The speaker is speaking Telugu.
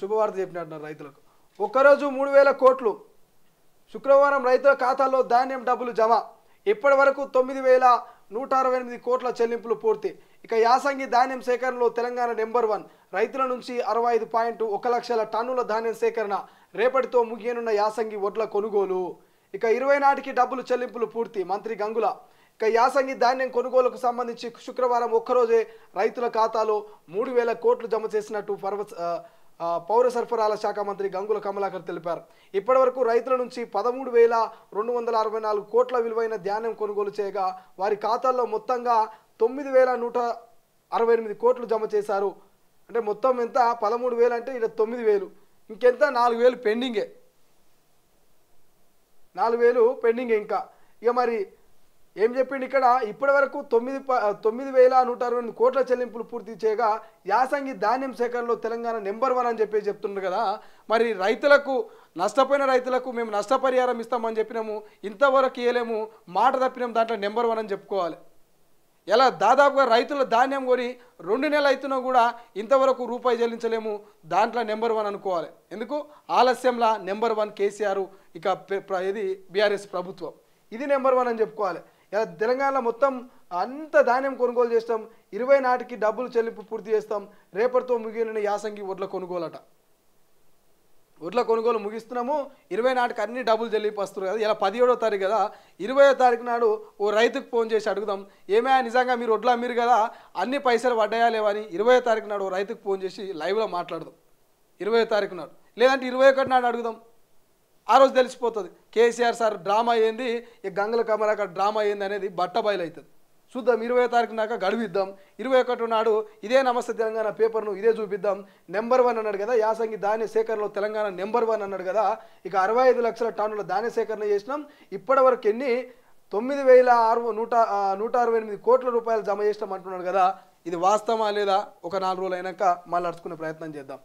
శుభవార్త చెప్పినట్టున్నారు రైతులకు ఒక్కరోజు మూడు వేల కోట్లు శుక్రవారం రైతుల ఖాతాలో ధాన్యం డబ్బులు జమ ఇప్పటి వరకు తొమ్మిది వేల నూట అరవై ఎనిమిది కోట్ల చెల్లింపులు పూర్తి ఇక యాసంగి ధాన్యం సేకరణలో తెలంగాణ నెంబర్ వన్ రైతుల నుంచి అరవై ఐదు పాయింట్ ఒక లక్షల టన్నుల ధాన్యం సేకరణ రేపటితో ముగియనున్న యాసంగి వడ్ల కొనుగోలు ఇక ఇరవై నాటికి డబ్బులు చెల్లింపులు పూర్తి మంత్రి గంగుల ఇక యాసంగి ధాన్యం కొనుగోలుకు సంబంధించి శుక్రవారం ఒక్కరోజే రైతుల ఖాతాలో మూడు వేల కోట్లు జమ చేసినట్టు పర్వ పౌర సరఫరాల శాఖ మంత్రి గంగుల కమలాకర్ తెలిపారు ఇప్పటివరకు రైతుల నుంచి పదమూడు వేల రెండు వందల అరవై నాలుగు కోట్ల విలువైన ధాన్యం కొనుగోలు చేయగా వారి ఖాతాల్లో మొత్తంగా తొమ్మిది వేల నూట అరవై ఎనిమిది కోట్లు జమ చేశారు అంటే మొత్తం ఎంత పదమూడు వేలు అంటే ఇక్కడ తొమ్మిది వేలు ఇంకెంత నాలుగు వేలు పెండింగే నాలుగు వేలు పెండింగే ఇంకా ఇక మరి ఏం చెప్పిండు ఇక్కడ ఇప్పటి వరకు తొమ్మిది తొమ్మిది వేల నూట అరవై రెండు కోట్ల చెల్లింపులు పూర్తి చేయగా యాసంగి ధాన్యం సేకరణలో తెలంగాణ నెంబర్ వన్ అని చెప్పి చెప్తుండ్రు కదా మరి రైతులకు నష్టపోయిన రైతులకు మేము నష్టపరిహారం ఇస్తామని చెప్పినాము ఇంతవరకు ఇవ్వలేము మాట తప్పినాం దాంట్లో నెంబర్ వన్ అని చెప్పుకోవాలి ఎలా దాదాపుగా రైతుల ధాన్యం కొని రెండు నెలలు అవుతున్నా కూడా ఇంతవరకు రూపాయి చెల్లించలేము దాంట్లో నెంబర్ వన్ అనుకోవాలి ఎందుకు ఆలస్యంలా నెంబర్ వన్ కేసీఆర్ ఇక ఇది బీఆర్ఎస్ ప్రభుత్వం ఇది నెంబర్ వన్ అని చెప్పుకోవాలి ఇలా తెలంగాణలో మొత్తం అంత ధాన్యం కొనుగోలు చేస్తాం ఇరవై నాటికి డబ్బులు చెల్లింపు పూర్తి చేస్తాం రేపటితో ముగిలిన యాసంగి ఒడ్ల కొనుగోలట ఒడ్ల కొనుగోలు ముగిస్తున్నాము ఇరవై నాటికి అన్ని డబ్బులు వస్తున్నారు కదా ఇలా పదిహేడో తారీఖు కదా ఇరవై తారీఖు నాడు ఓ రైతుకు ఫోన్ చేసి అడుగుదాం ఏమైనా నిజంగా మీరు వడ్లా మీరు కదా అన్ని పైసలు పడ్డాయా లేవని ఇరవై తారీఖు నాడు ఓ రైతుకు ఫోన్ చేసి లైవ్లో మాట్లాడదాం ఇరవై తారీఖు నాడు లేదంటే ఇరవై ఒకటి నాడు అడుగుదాం ఆ రోజు తెలిసిపోతుంది కేసీఆర్ సార్ డ్రామా అయ్యింది ఈ గంగల కమరాక డ్రామా అయ్యింది అనేది బట్ట అవుతుంది చూద్దాం ఇరవై తారీఖు దాకా గడిపిద్దాం ఇరవై ఒకటి నాడు ఇదే నమస్తే తెలంగాణ పేపర్ను ఇదే చూపిద్దాం నెంబర్ వన్ అన్నాడు కదా యాసంగి ధాన్య సేకరణలో తెలంగాణ నెంబర్ వన్ అన్నాడు కదా ఇక అరవై ఐదు లక్షల టన్నుల ధాన్య సేకరణ చేసినాం ఇప్పటివరకు ఎన్ని తొమ్మిది వేల ఆరు నూట నూట అరవై ఎనిమిది కోట్ల రూపాయలు జమ చేసినాం అంటున్నాడు కదా ఇది వాస్తవమా లేదా ఒక నాలుగు రోజులు అయినాక మళ్ళీ నడుచుకునే ప్రయత్నం చేద్దాం